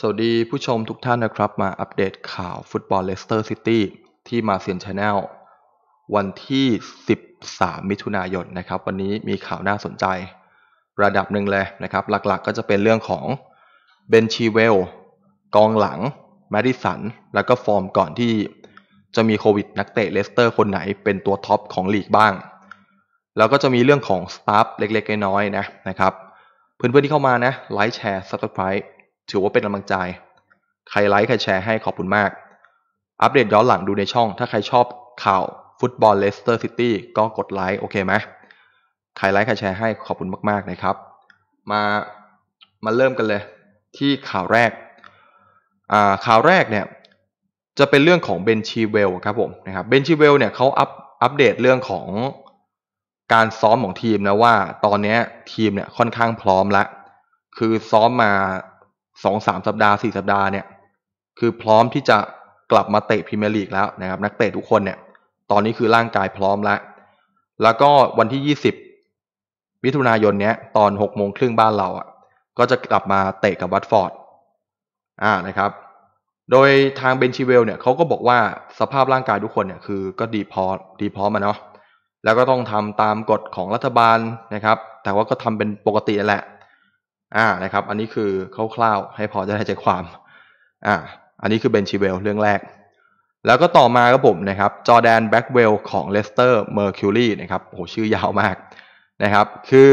สวัสดีผู้ชมทุกท่านนะครับมาอัปเดตข่าวฟุตบอลเลสเตอร์ซิตี้ที่มาเซียนชาแนลวันที่ 13 มิถุนายนนะครับวันนี้มีข่าวน่าสนใจ ระดับหนึ่งเลยนะครับหลักๆก็จะเป็นเรื่องของเบนชีเวลกองหลังแมดิสันแล้วก็ฟอร์มก่อนที่จะมีโควิดนักเตะเลสเตอร์คนไหนเป็นตัวท็อปของลีกบ้าง แล้วก็จะมีเรื่องของสตาฟเล็กๆ น้อยๆนะนะครับเพื่อนๆที่เข้ามานะไลค์แชร์ซับสไครต์ถือว่าเป็นกำลังใจ ใครไลค์ใครแชร์ให้ขอบคุณมาก อัปเดตย้อนหลังดูในช่อง ถ้าใครชอบข่าวฟุตบอลเลสเตอร์ซิตี้ ก็กดไลค์ โอเคไหม ใครไลค์ใครแชร์ให้ขอบคุณมากๆนะครับ มา มาเริ่มกันเลยที่ข่าวแรก ข่าวแรกเนี่ย จะเป็นเรื่องของเบนชีเวลครับผมนะครับ เบนชีเวลเนี่ยเขาอัพอัปเดตเรื่องของการซ้อมของทีมนะว่าตอนนี้ทีมเนี่ยค่อนข้างพร้อมแล้ว คือซ้อมมาสองสามสัปดาห์สี่สัปดาห์เนี่ยคือพร้อมที่จะกลับมาเตะพรีเมียร์ลีกแล้วนะครับ นักเตะทุกคนเนี่ย ตอนนี้คือร่างกายพร้อมแล้ว แล้วก็วันที่ยี่สิบมิถุนายนเนี้ยตอนหกโมงครึ่งบ้านเราอะ่ะก็จะกลับมาเตะกับวัตฟอร์ดอ่านะครับ โดยทางเบนชิเวลเนี่ยเขาก็บอกว่าสภาพร่างกายทุกคนเนี่ยคือก็ดีพอดีพร้อมมาเนาะแล้วก็ต้องทำตามกฎของรัฐบาลนะครับ แต่ว่าก็ทำเป็นปกติแหละอ่านะครับอันนี้คือคร่าวๆให้พอจะได้ใจความ อ่า อันนี้คือเบนชิเวลเรื่องแรก แล้วก็ต่อมาครับผมนะครับจอแดนแบ็กเวลของเลสเตอร์เมอร์คิวรีนะครับโหชื่อยาวมากนะครับ คือ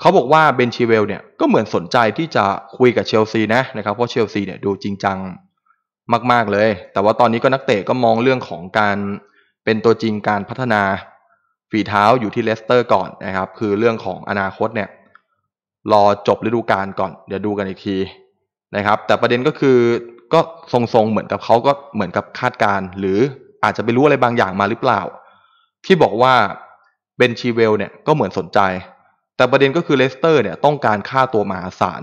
เขาบอกว่าเบนชิเวลเนี่ยก็เหมือนสนใจที่จะคุยกับเชลซีนะนะครับ เพราะเชลซีเนี่ยดูจริงจังมากๆเลย แต่ว่าตอนนี้ก็นักเตะก็มองเรื่องของการเป็นตัวจริงการพัฒนาฝีเท้าอยู่ที่เลสเตอร์ก่อนนะครับคือเรื่องของอนาคตเนี่ยรอจบฤดูกาลก่อน เดี๋ยวดูกันอีกทีนะครับ แต่ประเด็นก็คือก็ทรงๆเหมือนกับเขาก็เหมือนกับคาดการ หรืออาจจะไปรู้อะไรบางอย่างมาหรือเปล่า ที่บอกว่าเบนชีเวลเนี่ยก็เหมือนสนใจ แต่ประเด็นก็คือเลสเตอร์ เนี่ยต้องการค่าตัวมหาศาล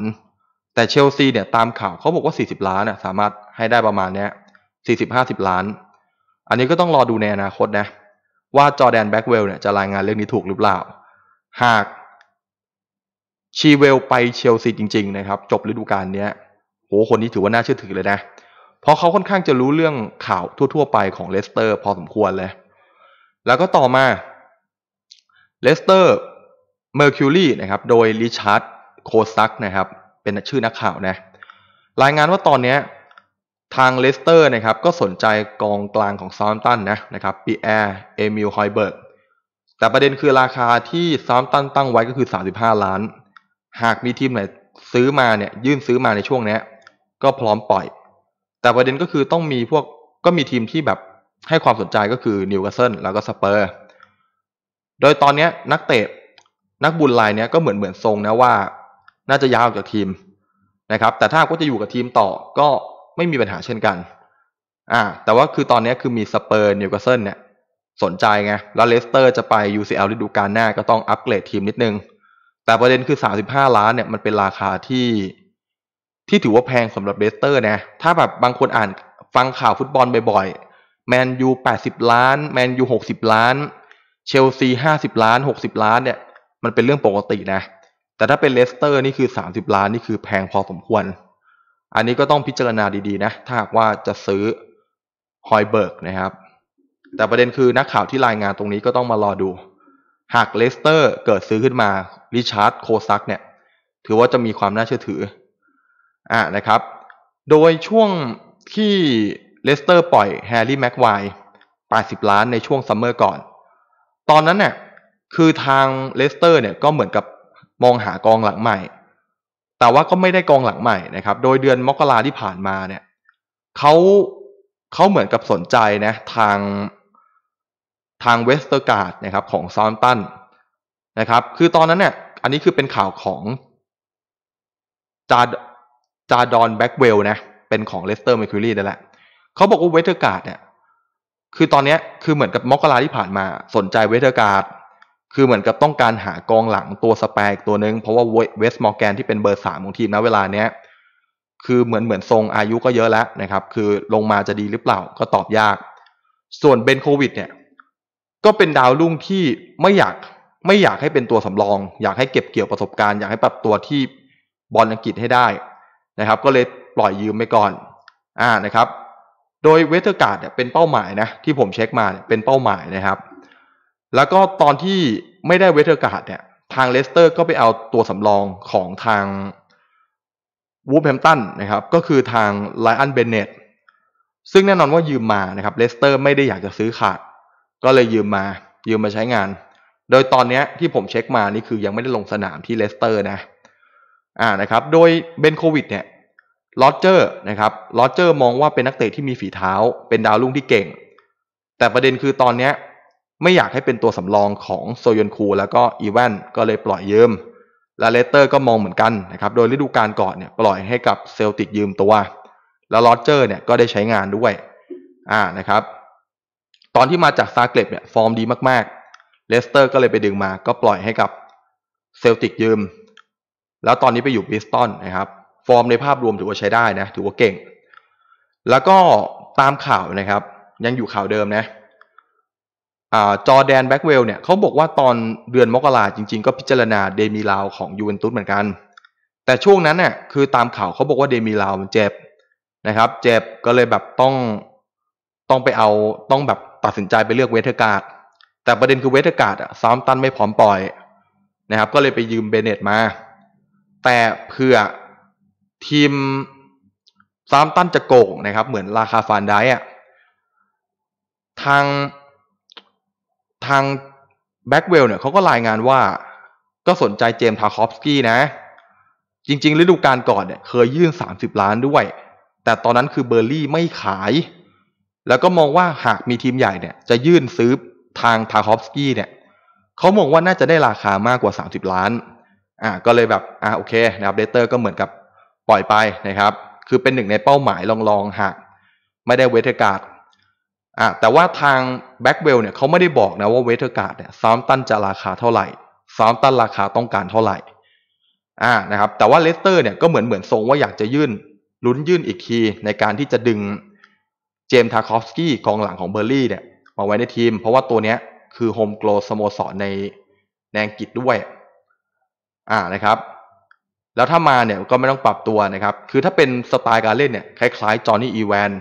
แต่เชลซีเนี่ยตามข่าวเขาบอกว่า 40 ล้านน่ยสามารถให้ได้ประมาณเนี้ยาสิบล้าน อันนี้ก็ต้องรอดูในอนาคตนะว่าจอแดนแบ็กเวลเนี่ยจะรายงานเรื่องนี้ถูกหรือเปล่าหากชีเวลไปเชลซีจริงๆ นะครับ จบฤดูกาลนี้ โห คนนี้ถือว่าน่าเชื่อถือเลยนะ เพราะเขาค่อนข้างจะรู้เรื่องข่าวทั่ว ๆ ไปของเลสเตอร์พอสมควรเลยแล้วก็ต่อมาเลสเตอร์เมอร์คิวรีนะครับโดยริชาร์ดโคซักนะครับ เป็นชื่อนักข่าวนะ รายงานว่าตอนนี้ทางเลสเตอร์นะครับก็สนใจกองกลางของซามตันนะนะครับ ปีแอร์เอมิลไฮเบิร์กแต่ประเด็นคือราคาที่ซามตันตั้งไว้ก็คือ35ล้านหากมีทีมไหนซื้อมาเนี่ย ยื่นซื้อมาในช่วงนี้ก็พร้อมปล่อย แต่ประเด็นก็คือต้องมีพวกก็มีทีมที่แบบให้ความสนใจก็คือนิวคาสเซิลแล้วก็สเปอร์โดยตอนนี้นักเตะนักบุญลายเนี้ยก็เหมือนเหมือนทรงนะว่าน่าจะย้ายออกจากทีมนะครับ แต่ถ้าก็จะอยู่กับทีมต่อก็ไม่มีปัญหาเช่นกัน อ่า แต่ว่าคือตอนนี้คือมีสเปอร์นิวคาสเซิลเนี่ยสนใจไงแล้วเลสเตอร์จะไป UCL ฤดูกาลหน้าก็ต้องอัปเกรดทีมนิดนึงแต่ประเด็นคือสสาิบห้าล้านเนี่ย มันเป็นราคาที่ที่ถือว่าแพงสำหรับเบสเตอร์นะ ถ้าแบบบางคนอ่านฟังข่าวฟุตบอลบ่อยๆ แมนยูแปดสิบล้าน แมนยูหกสิบล้าน เชลซีห้าสิบล้านหกสิบล้าน เนี่ย มันเป็นเรื่องปกตินะ แต่ถ้าเป็นเลสเตอร์ นี่คือสสาิบล้าน นี่คือแพงพอสมควร อันนี้ก็ต้องพิจารณาดีๆ นะ ถ้าหากว่าจะซื้อฮอยเบิร์กนะครับ แต่ประเด็นคือนักข่าวที่รายงานตรงนี้ก็ต้องมารอดูหากเลสเตอร์เกิดซื้อขึ้นมาริชาร์ดโคซักเนี่ย ถือว่าจะมีความน่าเชื่อถือ อ่านะครับ โดยช่วงที่เลสเตอร์ปล่อยแฮร์รี่แม็กไวร์80 ล้านในช่วงซัมเมอร์ก่อน ตอนนั้นเนี่ยคือทางเลสเตอร์ เนี่ยก็เหมือนกับมองหากองหลังใหม่ แต่ว่าก็ไม่ได้กองหลังใหม่นะครับ โดยเดือนมกราที่ผ่านมาเนี่ยเขาเขาเหมือนกับสนใจนะทางทางเวสเตอร์การ์ดนะครับของซาวน์ตันนะครับ คือตอนนั้นเนี่ยอันนี้คือเป็นข่าวของ จาจาดอนแบ็กเวลนะเป็นของเลสเตอร์เมคิวรีนั่นแหละเขาบอกว่าเวสเตอร์การ์ดเนี่ยคือตอนนี้คือเหมือนกับมกราที่ผ่านมา สนใจเวสเตอร์การ์ดคือเหมือนกับต้องการหากองหลังตัวสเปกตัวหนึ่งเพราะว่าเวสมอร์แกนที่เป็นเบอร์สามของทีมะเวลาเนี้ย คือเหมือนเหมือนทรงอายุก็เยอะแล้วนะครับ คือลงมาจะดีหรือเปล่าก็ตอบยาก ส่วนเบนโควิดเนี่ยก็เป็นดาวรุ่งที่ไม่อยากไม่อยากให้เป็นตัวสำรอง อยากให้เก็บเกี่ยวประสบการณ์อยากให้ปรับตัวที่บอลอังกฤษให้ได้นะครับ ก็เลยปล่อยยืมไปก่อน อ่านะครับโดยเวทเทอร์การ์ดเนี่ยเป็นเป้าหมายนะที่ผมเช็คมาเนี่ยเป็นเป้าหมายนะครับแล้วก็ตอนที่ไม่ได้เวทเทอร์การ์ดเนี่ยทางเลสเตอร์ก็ไปเอาตัวสำรองของทางวูฟแฮมตันนะครับก็คือทางไลออนเบนเนตซึ่งแน่นอนว่ายืมมานะครับเลสเตอร์ไม่ได้อยากจะซื้อขาดก็เลยยืมมา ยืมมาใช้งาน โดยตอนนี้ที่ผมเช็คมานี่คือยังไม่ได้ลงสนามที่เลสเตอร์นะอ่านะครับ โดยเบนโควิดเนี่ยลอเจอร์นะครับลอเจอร์มองว่าเป็นนักเตะที่มีฝีเท้าเป็นดาวรุ่งที่เก่ง แต่ประเด็นคือตอนนี้ไม่อยากให้เป็นตัวสำรองของโซยอนคู แล้วก็อีแวนก็เลยปล่อยยืม และเลสเตอร์ก็มองเหมือนกันนะครับโดยฤดูกาลก่อนเนี่ย ปล่อยให้กับเซลติกยืมตัว แล้วลอเจอร์เนี่ยก็ได้ใช้งานด้วย อ่านะครับตอนที่มาจากซาเกร็บเนี่ย ฟอร์มดีมาก ๆเลสเตอร์ก็เลยไปดึงมา ก็ปล่อยให้กับเซลติกยืม แล้วตอนนี้ไปอยู่บิสตันนะครับ ฟอร์มในภาพรวมถือว่าใช้ได้นะ ถือว่าเก่ง แล้วก็ตามข่าวนะครับ ยังอยู่ข่าวเดิมนะจอแดนแบ็กเวลเนี่ยเขาบอกว่าตอนเดือนมกราจริงๆก็พิจารณาเดมิลาวของยูเวนตุสเหมือนกัน แต่ช่วงนั้นเนี่ยคือตามข่าวเขาบอกว่าเดมิลาวมันเจ็บนะครับ เจ็บก็เลยแบบต้องต้องไปเอาต้องแบบตัดสินใจไปเลือกเวทเอร์การ์ด แต่ประเด็นคือเวทเอร์การ์ดอะซ้อมตันไม่พร้อมปล่อยนะครับ ก็เลยไปยืมเบเนตมา แต่เพื่อทีมซ้อมตันจะโกงนะครับ เหมือนราคาฟานได้อะทางทางแบ็กเวลเนี่ยเขาก็รายงานว่าก็สนใจเจมทาคอฟสกี้นะ จริงๆฤดูกาลก่อนเนี่ยเคยยื่น 30 ล้านด้วย แต่ตอนนั้นคือเบอร์ลี่ไม่ขายแล้วก็มองว่าหากมีทีมใหญ่เนี่ย จะยื่นซื้อทางทาคอฟสกี้เนี่ยเขามองว่าน่าจะได้ราคามากกว่า30 ล้าน อ่า ก็เลยแบบอ่าโอเคนะครับเดเตอร์ก็เหมือนกับปล่อยไปนะครับ คือเป็นหนึ่งในเป้าหมายลองๆหากไม่ได้เวทการ์ดอ่าแต่ว่าทางแบ็กเวลเนี่ยเขาไม่ได้บอกนะว่าเวทการ์ดเนี่ยซามตันจะราคาเท่าไหร่ซามตันราคาต้องการเท่าไหร่อ่านะครับแต่ว่าเลสเตอร์เนี่ยก็เหมือนเหมือนทรงว่าอยากจะยื่นลุ้นยื่นอีกทีในการที่จะดึงเจม ทาคอฟสกี้กองหลังของเบอร์ลี่เนี่ยมาไว้ในทีม เพราะว่าตัวเนี้ยคือโฮมโกลสโมสรในในอังกฤษด้วยอ่านะครับแล้วถ้ามาเนี่ยก็ไม่ต้องปรับตัวนะครับคือถ้าเป็นสไตล์การเล่นเนี่ยคล้ายๆจอห์นนี่อีแวน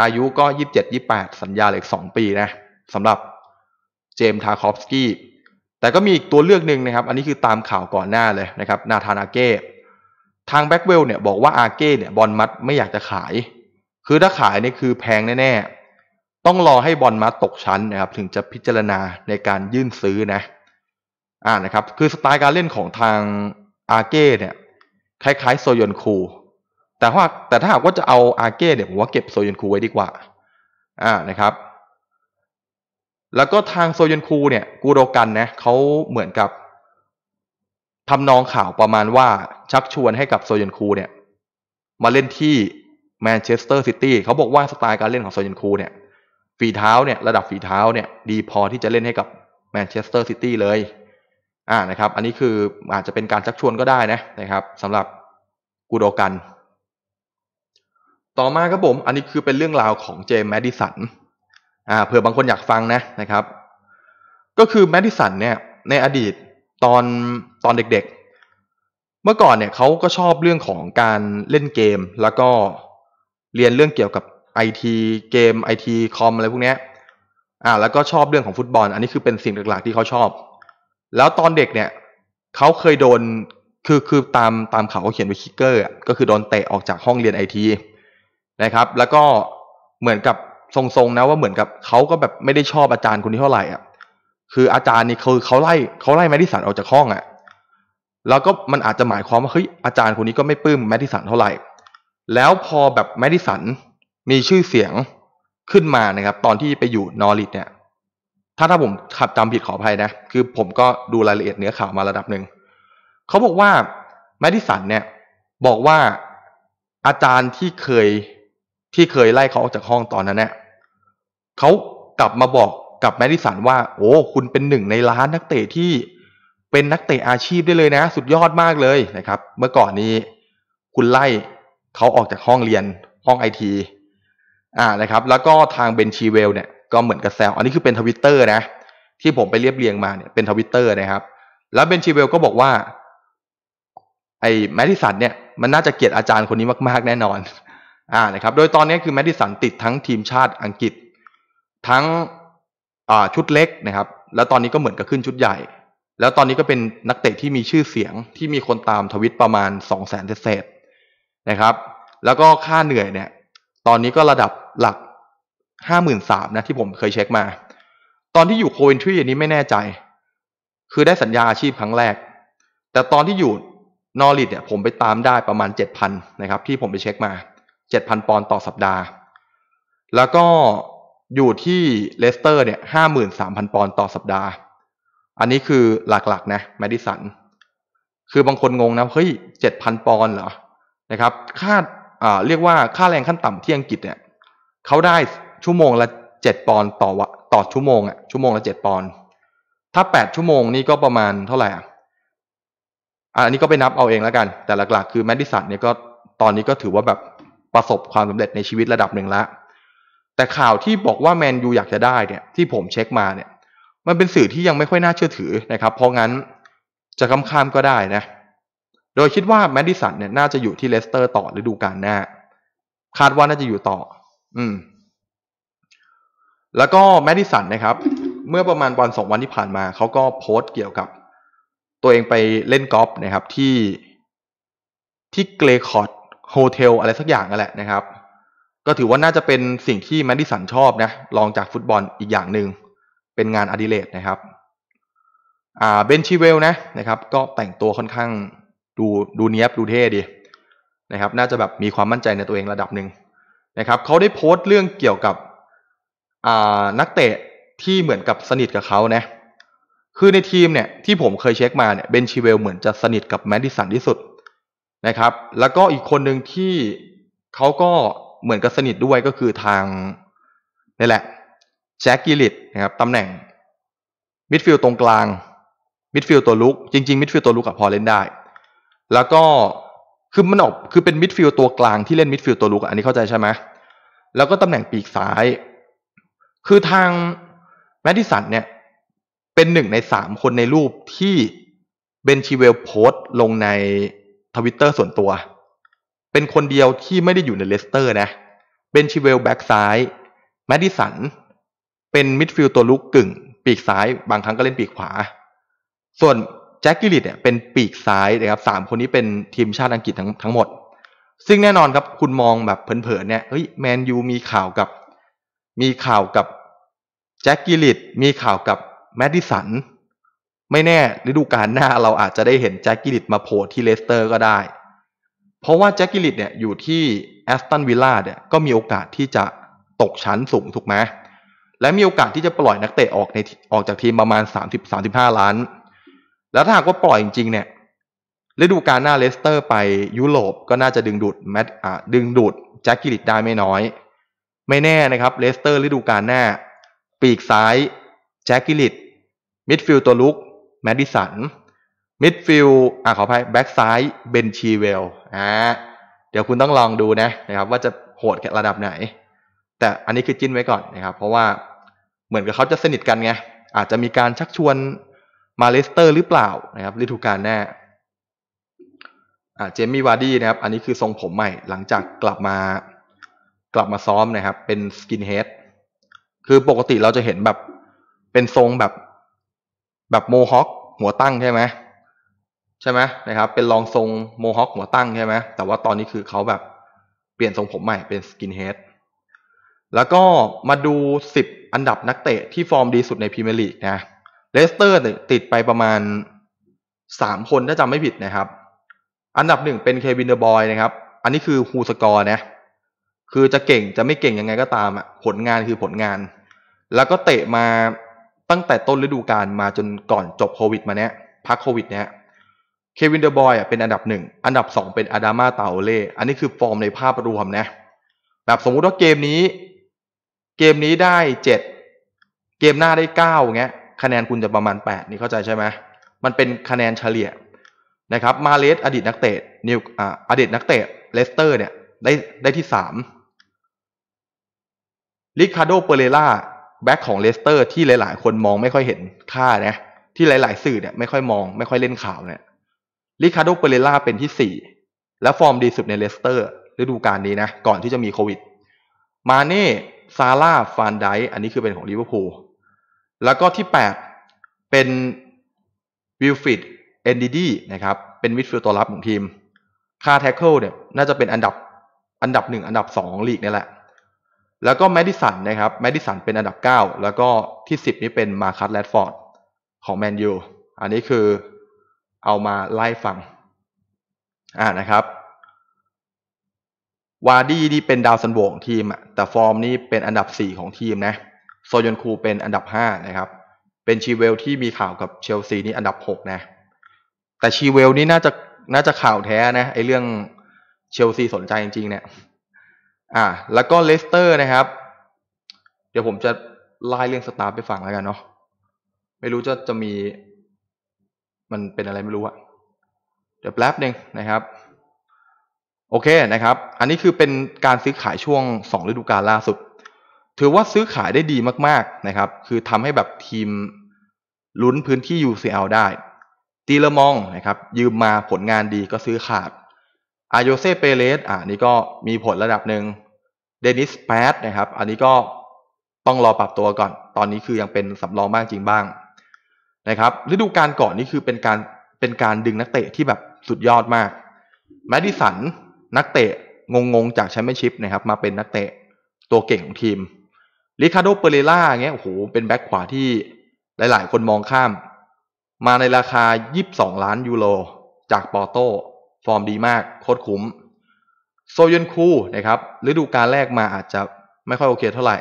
อายุก็ยยีี่สิบเจ็ด่แปดสัญญาเหลืองปีนะสำหรับเจม ทาคอฟสกี้ แต่ก็มีอีกตัวเลือกหนึ่งนะครับอันนี้คือตามข่าวก่อนหน้าเลยนะครับนาธานาเก้ทางแบ็กเวลเนี่ยบอกว่าอาเก้เนี่ยบอลมัดไม่อยากจะขายคือถ้าขายนี่คือแพงแน่ๆ ต้องรอให้บอลมาตกชั้นนะครับถึงจะพิจารณาในการยื่นซื้อนะ อ่านะครับ คือสไตล์การเล่นของทางอาเก้เนี่ยคล้ายๆ โซยอนคู แต่ว่าแต่ถ้าหากว่าจะเอาอาเก้เนี่ยผมว่าเก็บโซยอนคูไว้ดีกว่า อ่านะครับ แล้วก็ทางโซยอนคู เนี่ยกูโดกันนะเขาเหมือนกับทำนองข่าวประมาณว่าชักชวนให้กับโซยอนคู เนี่ย มาเล่นที่แมนเชสเตอร์ซิตี้เขาบอกว่าสไตล์การเล่นของโซยันคู เนี่ยฝีเท้าเนี่ยระดับฝีเท้าเนี่ย ดีพอที่จะเล่นให้กับแมนเชสเตอร์ซิตี้เลยอ่านะครับ อันนี้คืออาจจะเป็นการชักชวนก็ได้นะนะครับสำหรับกูโดกัน ต่อมาครับผม อันนี้คือเป็นเรื่องราวของเจมส์แมดิสันอ่าเผื่อบางคนอยากฟังนะนะครับ ก็คือแมดิสันเนี่ยในอดีตตอนตอนเด็กๆ เมื่อก่อนเนี่ยเขาก็ชอบเรื่องของการเล่นเกมแล้วก็เรียนเรื่องเกี่ยวกับไอทีเกมไอทีคอมอะไรพวกนี้ อ่าแล้วก็ชอบเรื่องของฟุตบอล อันนี้คือเป็นสิ่งหลัก ๆ ที่เขาชอบ แล้วตอนเด็กเนี่ยเขาเคยโดน คือคือตามตามเขาเขาเขียนไว้คิกเกอร์ก็คือโดนเตะออกจากห้องเรียนไอทีนะครับ แล้วก็เหมือนกับทรงๆนะว่าเหมือนกับเขาก็แบบไม่ได้ชอบอาจารย์คนนี้เท่าไหร่อ่ะ คืออาจารย์นี่คือเขาไล่เขาไล่แมดิสันออกจากห้องอ่ะแล้วก็มันอาจจะหมายความว่าเฮ้ยอาจารย์คนนี้ก็ไม่ปลื้มแมดิสันเท่าไหร่แล้วพอแบบแมดิสันมีชื่อเสียงขึ้นมานะครับ ตอนที่ไปอยู่นอริทเนี่ย ถ้าถ้าผมขับจำผิดขออภัยนะ คือผมก็ดูรายละเอียดเนื้อข่าวมาระดับหนึ่ง เขาบอกว่าแมดิสันเนี่ย บอกว่าอาจารย์ที่เคยที่เคยไล่เขาออกจากห้องตอนนั้นเนี่ยเขากลับมาบอกกับแมดิสันว่า โอ้ คุณเป็นหนึ่งในล้านนักเตะที่เป็นนักเตะอาชีพได้เลยนะ สุดยอดมากเลยนะครับ เมื่อก่อนนี้ คุณไล่เขาออกจากห้องเรียน ห้องไอที อ่านะครับ แล้วก็ทางเบนชีเวลเนี่ยก็เหมือนกับแซวอันนี้คือเป็นทวิตเตอร์นะ ที่ผมไปเรียบเรียงมาเนี่ยเป็นทวิตเตอร์นะครับ แล้วเบนชีเวลก็บอกว่า ไอ้แมดิสันเนี่ยมันน่าจะเกลียดอาจารย์คนนี้มาก ๆ แน่นอน อ่านะครับ โดยตอนนี้คือแมดิสันติดทั้งทีมชาติอังกฤษ ทั้งอ่าชุดเล็กนะครับ แล้วตอนนี้ก็เหมือนกับขึ้นชุดใหญ่ แล้วตอนนี้ก็เป็นนักเตะที่มีชื่อเสียงที่มีคนตามทวิตประมาณสองแสนเศษนะครับแล้วก็ค่าเหนื่อยเนี่ย ตอนนี้ก็ระดับหลักห้าหมื่นสามนะที่ผมเคยเช็คมา ตอนที่อยู่โควินทรีอันนี้ไม่แน่ใจ คือได้สัญญาอาชีพครั้งแรก แต่ตอนที่อยู่นอริดเนี่ย ผมไปตามได้ประมาณเจ็ดพันนะครับ ที่ผมไปเช็คมาเจ็ดพันปอน์ต่อสัปดาห์ แล้วก็อยู่ที่เลสเตอร์ เนี่ยห้าหมื่นสามพันปอน์ต่อสัปดาห์ อันนี้คือหลักๆ นะแมดิสันคือบางคนงงนะ เฮ้ยเจ็ดพันปอน์เหรอนะครับค่าเรียกว่า ค่าแรงขั้นต่ำที่อังกฤษเนี่ยเขาได้ชั่วโมงละเจ็ดปอนต่อวะต่อชั่วโมงอ่ะ ชั่วโมงละเจ็ดปอน ถ้าแปดชั่วโมงนี่ก็ประมาณเท่าไหร่อ่ะ อันนี้ก็ไปนับเอาเองแล้วกัน แต่หลักๆ คือแมดดิสันเนี่ยก็ตอนนี้ก็ถือว่าแบบประสบความสำเร็จในชีวิตระดับหนึ่งละ แต่ข่าวที่บอกว่าแมนยูอยากจะได้เนี่ย ที่ผมเช็คมาเนี่ย มันเป็นสื่อที่ยังไม่ค่อยน่าเชื่อถือนะครับ เพราะงั้นจะค้ำคามก็ได้นะโดยคิดว่าแมดดิสันเนี่ยน่าจะอยู่ที่เลสเตอร์ต่อฤดูกาลหน้า คาดว่าน่าจะอยู่ต่อ อืม แล้วก็แมดดิสันนะครับ เมื่อประมาณวันสองวันที่ผ่านมา เขาก็โพสต์เกี่ยวกับ ตัวเองไปเล่นกอล์ฟนะครับ ที่ที่เกรคอร์ดโฮเทล อะไรสักอย่างนั่นแหละนะครับ ก็ถือว่าน่าจะเป็นสิ่งที่แมดดิสันชอบนะลองจากฟุตบอลอีกอย่างหนึ่ง เป็นงานอดิเรกนะครับอ่าเบนชิเวลนะนะครับ ก็แต่งตัวค่อนข้างดูดูเนี้ยบดูเท่ดีนะครับ น่าจะแบบมีความมั่นใจในตัวเองระดับหนึ่งนะครับเขาได้โพสต์เรื่องเกี่ยวกับนักเตะ ที่เหมือนกับสนิทกับเขานะ คือในทีมเนี่ย ที่ผมเคยเช็คมาเนี่ยเบนชิเวลเหมือนจะสนิทกับแมดดิสันที่สุดนะครับ แล้วก็อีกคนหนึ่งที่เขาก็เหมือนกับสนิทด้วยก็คือทางนี่แหละแจ็คกิลิตนะครับตำแหน่ง มิดฟิลด์ตรงกลาง มิดฟิลด์ตัวลุกจริงๆมิดฟิลด์ตัวลุกกับพอเล่นได้แล้วก็คือมันออกคือเป็นมิดฟิลด์ตัวกลางที่เล่นมิดฟิลด์ตัวลุกอันนี้เข้าใจใช่ไหมแล้วก็ตำแหน่งปีกซ้าย คือทางแมดดิสันเนี่ย เป็นหนึ่งในสามคนในรูปที่เบนชิเวลโพสต์ลงในทวิตเตอร์ส่วนตัว เป็นคนเดียวที่ไม่ได้อยู่ในเลสเตอร์นะเบนชิเวลแบ็กซ้ายแมดดิสันเป็นมิดฟิลด์ตัวลุกกึ่งปีกซ้าย บางครั้งก็เล่นปีกขวา ส่วนแจ็คกิลิตเนี่ยเป็นปีกซ้ายนะครับสามคนนี้เป็นทีมชาติอังกฤษทั้งทั้งหมด ซึ่งแน่นอนครับคุณมองแบบเผิน ๆ เนี่ยเฮ้ยแมนยูมีข่าวกับมีข่าวกับ แจ็คกิลิตมีข่าวกับ แมดดิสัน ไม่แน่ฤดูกาลหน้าเราอาจจะได้เห็นแจ็คกิลิตมาโผล่ที่เลสเตอร์ก็ได้ เพราะว่าแจ็คกิลิตเนี่ยอยู่ที่แอสตันวิลล่าเนี่ย ก็มีโอกาสที่จะตกชั้นสูงถูกไหมและมีโอกาสที่จะปล่อยนักเตะออกในออกจากทีมประมาณ30-35ล้านแล้วถ้าหากว่าปล่อยจริงๆ เนี่ยฤดูกาลหน้าเลสเตอร์ไปยุโรปก็น่าจะดึงดูดแมตดึงดูดแจ็คกิลิตได้ไม่น้อย ไม่แน่นะครับ เลสเตอร์ฤดูกาลหน้าปีกซ้ายแจ็คกิลิตมิดฟิลตัวลุก แมดดิสัน มิดฟิลอ่ะขออภัยแบ็กซ้ายเบนชีเวลอ่าเดี๋ยวคุณต้องลองดูนะนะครับ ว่าจะโหดระดับไหน แต่อันนี้คือจิ้นไว้ก่อนนะครับเพราะว่าเหมือนกับเขาจะสนิทกันไงอาจจะมีการชักชวนมาเลสเตอร์หรือเปล่านะครับฤดูกาลหน้าเจมี่ วาร์ดี้นะครับ อันนี้คือทรงผมใหม่หลังจากกลับมา กลับมาซ้อมนะครับ เป็นสกินเฮดคือปกติเราจะเห็นแบบ เป็นทรงแบบแบบโมฮอคหัวตั้งใช่ไหมใช่ไหมนะครับ เป็นรองทรงโมฮอคหัวตั้งใช่ไหมแต่ว่าตอนนี้คือเขาแบบเปลี่ยนทรงผมใหม่เป็นสกินเฮดแล้วก็มาดู 10 อันดับนักเตะที่ฟอร์มดีสุดในพรีเมียร์ลีกนะเลสเตอร์ติดไปประมาณสามคน ถ้าจำไม่ผิดนะครับ อันดับหนึ่งเป็นเควินเดอร์บอยนะครับ อันนี้คือฮูสกอร์นะคือจะเก่งจะไม่เก่งยังไงก็ตามอ่ะผลงานคือผลงาน แล้วก็เตะมาตั้งแต่ต้นฤดูกาลมาจนก่อนจบโควิดมาเนี้ยพักโควิดเนี้ยเควินเดอร์บอยอ่ะเป็นอันดับหนึ่งอันดับสองเป็นอาดามาเตาเล่อันนี้คือฟอร์มในภาพรวมนะแบบสมมุติว่าเกมนี้ เกมนี้ได้เจ็ดเกมหน้าได้เก้าเงี้ยคะแนนคุณจะประมาณ 8 นี่เข้าใจใช่ไหม มันเป็นคะแนนเฉลี่ยนะครับ มาเลสอดีตนักเตะนิวออดีตนักเตะเลสเตอร์ เนี่ยได้ได้ที่3ลิคาโดเปเรล่าแบ็กของเลสเตอร์ที่หลายๆคนมองไม่ค่อยเห็นค่านะ ที่หลายๆสื่อเนี่ยไม่ค่อยมอง ไม่ค่อยเล่นข่าวเนี่ยลิคาโดเปเรล่าเป็นที่ 4 และฟอร์มดีสุดในเลสเตอร์ฤดูกาลนี้นะ ก่อนที่จะมีโควิด มาเน่ซาร่าฟานได อันนี้คือเป็นของลิเวอร์พูลแล้วก็ที่ 8 เป็นวิลฟิดเอนดิดีนะครับ เป็นวิดฟิล์ตัวรับของทีม ค่าแท็กเกิลเนี่ย น่าจะเป็นอันดับอันดับ1อันดับ2องลีกนี่แหละ แล้วก็แมดิสันนะครับแมดิสันเป็นอันดับ 9 แล้วก็ที่ 10 นี่เป็นมาคัสแรดฟอร์ดของแมนยูอันนี้คือเอามาไล่ฟัง อ่านะครับวาร์ดี้นี่เป็นดาวสันโวงทีมอะแต่ฟอร์มนี่เป็นอันดับ 4 ของทีมนะโซยอนคูเป็นอันดับ 5 นะครับ เป็นชีเวลที่มีข่าวกับเชลซีนี่อันดับ 6 นะ แต่ชีเวล นี่น่าจะน่าจะข่าวแท้ นะไอเรื่องเชลซีสนใจจริงๆ เนี่ย อ่า แล้วก็เลสเตอร์นะครับ เดี๋ยวผมจะไล่เรื่องสตาร์ไปฟังแล้วกันเนาะ ไม่รู้จะจะมีมันเป็นอะไรไม่รู้อะ เดี๋ยวแป๊บหนึ่งนะครับ โอเคนะครับ อันนี้คือเป็นการซื้อขายช่วง2ฤดูกาลล่าสุดถือว่าซื้อขายได้ดีมากๆนะครับ คือทำให้แบบทีมลุ้นพื้นที่ UCL ได้ ตีละมองนะครับ ยืมมาผลงานดีก็ซื้อขาด อาโยเซเปเรสอ่า นี่ก็มีผลระดับหนึ่งเดนิสแปดนะครับ อันนี้ก็ต้องรอปรับตัวก่อน ตอนนี้คือยังเป็นสำรองบ้างจริงบ้าง นะครับ ฤดูกาลก่อนนี่คือเป็นการเป็นการดึงนักเตะที่แบบสุดยอดมาก แมดดิสัน นักเตะงงๆ จากแชมเปี้ยนชิพนะครับ มาเป็นนักเตะตัวเก่งของทีมลิคาโดเปเรล่าเงี้ยโอ้โหเป็นแบ็คขวาที่หลาย ๆ คนมองข้าม มาในราคา 22 ล้านยูโรจากปอโตฟอร์มดีมากโคตรคุ้มโซยนคูนะครับฤดูกาลแรกมาอาจจะไม่ค่อยโอเคเท่าไหร่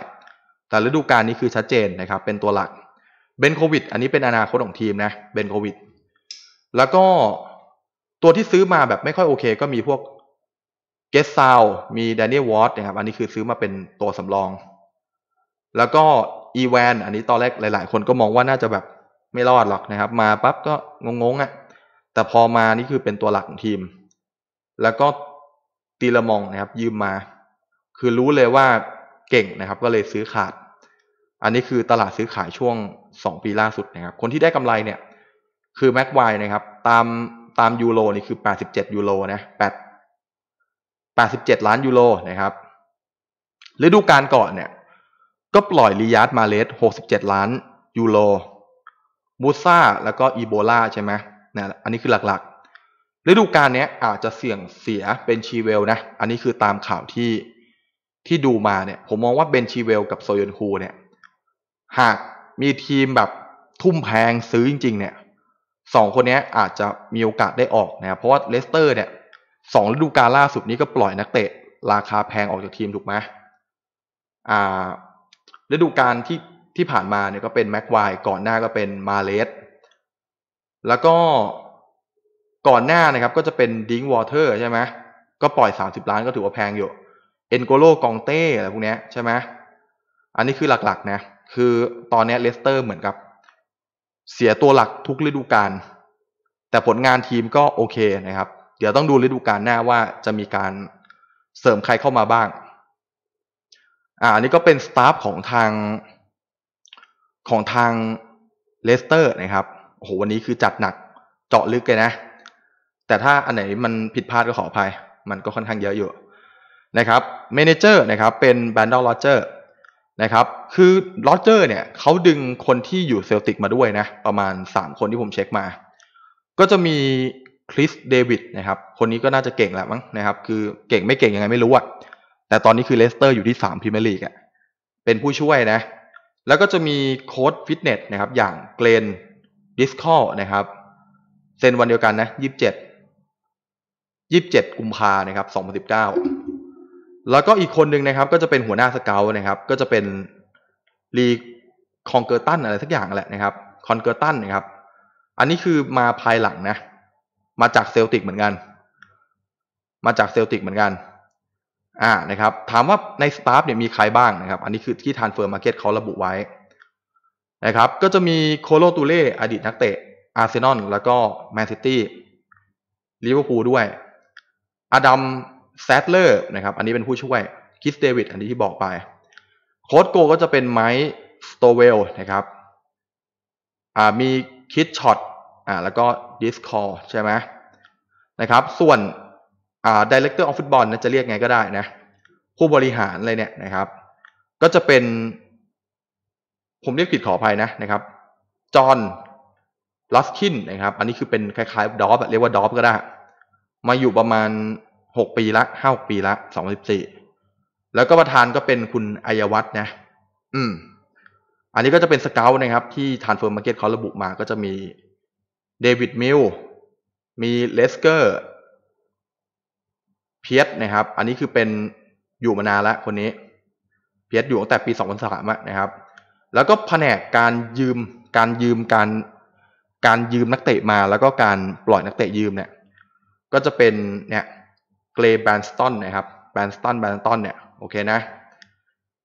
แต่ฤดูกาลนี้คือชัดเจนนะครับ เป็นตัวหลักเบนโควิด อันนี้เป็นอนาคตของทีมนะเบนโควิด แล้วก็ตัวที่ซื้อมาแบบไม่ค่อยโอเคก็มีพวกเกสซาวมีแดเนียลวอตนะครับอันนี้คือซื้อมาเป็นตัวสำรองแล้วก็อีแวนอันนี้ตอนแรกหลายๆ คนก็มองว่าน่าจะแบบไม่รอดหรอกนะครับ มาปั๊บก็งงๆอะ่ะแต่พอมานี่คือเป็นตัวหลักของทีม แล้วก็ตีละมองนะครับยืมมา คือรู้เลยว่าเก่งนะครับก็เลยซื้อขาด อันนี้คือตลาดซื้อขายช่วงสองปีล่าสุดนะครับ คนที่ได้กำไรเนี่ย คือแม็กไวนะครับ ตามตามยูโรนี่คือแปดสิบเจ็ดยูโรนะแแปปดดสิบเจ็ดล้านยูโรนะครับฤดูกาลก่อนเนี่ยก็ปล่อยริยาดมาเลส 67 ล้านยูโร มูซาแล้วก็อีโบลาใช่ไหมนะอันนี้คือหลักๆ ฤดูกาลนี้อาจจะเสี่ยงเสียเป็นชีเวลนะ อันนี้คือตามข่าวที่ที่ดูมาเนี่ย ผมมองว่า เบนชีเวลกับโซยอนคูเนี่ย หากมีทีมแบบทุ่มแพงซื้อจริงๆ เนี่ย สองคนนี้อาจจะมีโอกาสได้ออกนะครับเพราะว่าเลสเตอร์ เนี่ย สองฤดูกาลล่าสุดนี้ก็ปล่อยนักเตะราคาแพงออกจากทีมถูกไหมอ่าฤดูกาลที่ที่ผ่านมาเนี่ยก็เป็นแม็กไวก่อนหน้าก็เป็นมาเลสแล้วก็ก่อนหน้านะครับ ก็จะเป็นดิงวอเตอร์ใช่ไหมก็ปล่อย 30 ล้านก็ถือว่าแพงอยู่เอ็นโกโลกองเต้อะไรพวกนี้ใช่ไหมอันนี้คือหลักๆนะ คือตอนนี้เลสเตอร์เหมือนกับ เสียตัวหลักทุกฤดูกาลแต่ผลงานทีมก็โอเคนะครับ เดี๋ยวต้องดูฤดูกาลหน้าว่าจะมีการเสริมใครเข้ามาบ้างอันนี้ก็เป็นสตาฟของทางของทางเลสเตอร์นะครับโอ้โหวันนี้คือจัดหนักเจาะลึกเลยนะ แต่ถ้าอันไหนมันผิดพลาดก็ขออภัยมันก็ค่อนข้างเยอะอยู่นะครับเมนเจอร์นะครับ เป็นแบรนด์ดอลลอเจอร์นะครับ คือลอเจอร์เนี่ยเขาดึงคนที่อยู่เซลติกมาด้วยนะ ประมาณ 3 คนที่ผมเช็คมา ก็จะมีคริสเดวิดนะครับ คนนี้ก็น่าจะเก่งแหละมั้งนะครับ คือเก่งไม่เก่งยังไงไม่รู้อะแต่ตอนนี้คือเลสเตอร์อยู่ที่3ามพรีเมียร์ลีกอ่ะ เป็นผู้ช่วยนะ แล้วก็จะมีโค้ดฟิตเนสนะครับ อย่างเกรนดิสคอนะครับ เซ็นวันเดียวกันนะยี่สิบเจ็ดยี่สิบเจ็ดกุมภานะครับ สอง9สิบเก้า แล้วก็อีกคนหนึ่งนะครับ ก็จะเป็นหัวหน้าสเกลนะครับ ก็จะเป็นลีคอนเกอร์ตันอะไรสักอย่างแหละนะครับ คอนเกอร์ตันนะครับ อันนี้คือมาภายหลังนะ มาจากเซลติกเหมือนกัน มาจากเซลติกเหมือนกันอ่านะครับ ถามว่าในสตาฟเนี่ยมีใครบ้างนะครับอันนี้คือที่ทานเฟิร์มมาร์เก็ตเขาระบุไว้ นะครับ ก็จะมีโคโลตูเล่อดีตนักเตะอาร์เซนอลแล้วก็ แมนซิตี้ ลิเวอร์พูลด้วยอดัมแซดเลอร์นะครับ อันนี้เป็นผู้ช่วยคิสเดวิด อันนี้ที่บอกไป โค้ดโกก็จะเป็นไมค์สโตเวลนะครับอ่ามีคิดช็อตอ่าแล้วก็ดิสคอร์ใช่ไหมนะครับ ส่วน่าดีเ e c t o ออ f ฟ o o t b a l นะจะเรียกไงก็ได้นะ ผู้บริหารอะไรเนี่ยนะครับ ก็จะเป็น ผมเรียกผิดขออภัยนะนะครับจอห์นลัสคินนะครับอันนี้คือเป็น คล้ายๆ ดอฟเรียกว่าดอฟก็ได้ มาอยู่ประมาณหกปีละ ห้าปีละสองสิบสี่แล้วก็ประธานก็เป็นคุณอายวัฒนะอืม อันนี้ก็จะเป็นสเกลนะครับ ที่ทานเฟิร์มมาร์เก็ตเขาระบุมา ก็จะมีเดวิดมิล มีเลสเกอร์เพียสนะครับ อันนี้คือเป็นอยู่มานานแล้วคนนี้ เพียสอยู่ตั้งแต่ปี2003นะครับ แล้วก็แผนกการยืมการยืมการการยืมนักเตะมาแล้วก็การปล่อยนักเตะยืมเนี่ยก็จะเป็นเนี่ยเกรย์แบนสตันนะครับแบนสตันแบนสตันเนี่ยโอเคนะ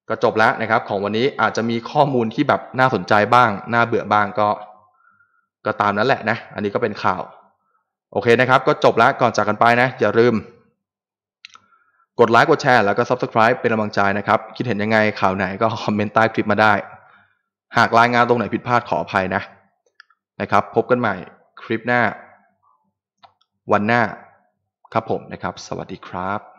ก็จบแล้วนะครับ ของวันนี้อาจจะมีข้อมูลที่แบบน่าสนใจบ้างน่าเบื่อบ้างก็ ก็ตามนั้นแหละนะ อันนี้ก็เป็นข่าว โอเคนะครับ ก็จบแล้วก่อนจากกันไปนะ อย่าลืมกดไลค์กดแชร์แล้วก็ Subscribe เป็นกำลังใจนะครับ คิดเห็นยังไงข่าวไหนก็คอมเมนต์ใต้คลิปมาได้ หากรายงานตรงไหนผิดพลาดขออภัยนะนะครับ พบกันใหม่คลิปหน้า วันหน้า ครับผมนะครับ สวัสดีครับ